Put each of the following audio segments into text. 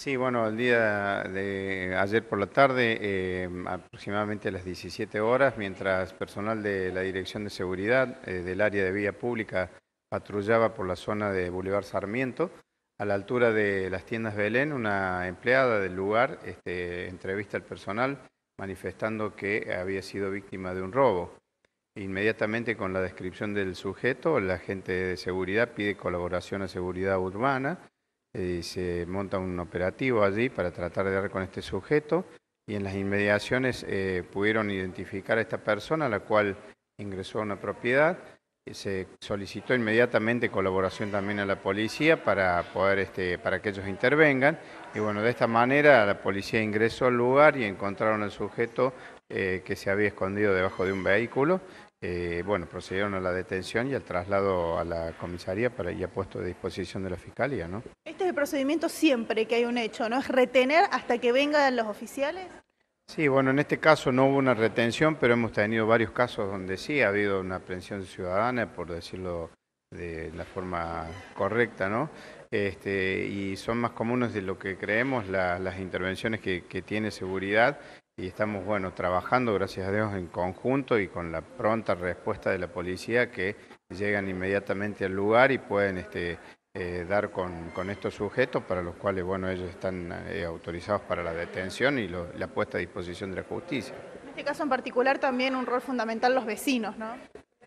Sí, bueno, el día de ayer por la tarde, em, aproximadamente a las 17 horas, mientras personal de la Dirección de Seguridad eh, del área de vía pública patrullaba por la zona de Boulevard Sarmiento, a la altura de las tiendas Belén, una empleada del lugar este, entrevista al personal manifestando que había sido víctima de un robo. Inmediatamente con la descripción del sujeto, la gente de seguridad pide colaboración a seguridad urbana eh, se monta un operativo allí para tratar de dar con este sujeto y en las inmediaciones eh, pudieron identificar a esta persona, la cual ingresó a una propiedad se solicitó inmediatamente colaboración también a la policía para poder este, para que ellos intervengan y bueno de esta manera la policía ingresó al lugar y encontraron al sujeto eh, que se había escondido debajo de un vehículo eh, bueno procedieron a la detención y al traslado a la comisaría para a puesto de disposición de la fiscalía no este es el procedimiento siempre que hay un hecho no es retener hasta que vengan los oficiales Sí, bueno, en este caso no hubo una retención, pero hemos tenido varios casos donde sí ha habido una aprehensión ciudadana, por decirlo de la forma correcta, ¿no? Este, y son más comunes de lo que creemos las intervenciones que, que, tiene seguridad y estamos, bueno, trabajando, gracias a Dios, en conjunto y con la pronta respuesta de la policía que llegan inmediatamente al lugar y pueden este, eh, dar con, estos sujetos para los cuales bueno, ellos están eh, autorizados para la detención y la puesta a disposición de la justicia. En este caso en particular también un rol fundamental los vecinos, ¿no?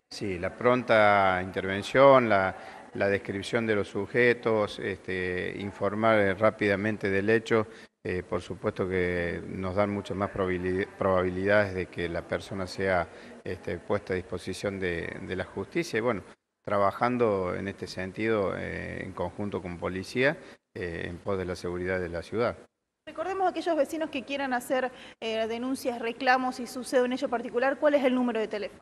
Sí, la pronta intervención, la, descripción de los sujetos, este, informar eh, rápidamente del hecho, por supuesto que nos dan muchas más probabilidades de que la persona sea este, puesta a disposición de, la justicia. bueno, trabajando en este sentido eh, en conjunto con policía eh, en pos de la seguridad de la ciudad. Recordemos a aquellos vecinos que quieran hacer eh, denuncias, reclamos, y sucede un hecho particular, ¿cuál es el número de teléfono?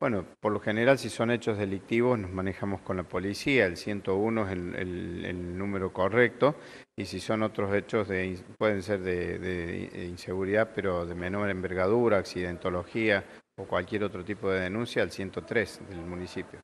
Bueno, por lo general si son hechos delictivos nos manejamos con la policía, el 101 es el, número correcto y si son otros hechos de, pueden ser de, de inseguridad pero de menor envergadura, accidentología o cualquier otro tipo de denuncia, el 103 del municipio.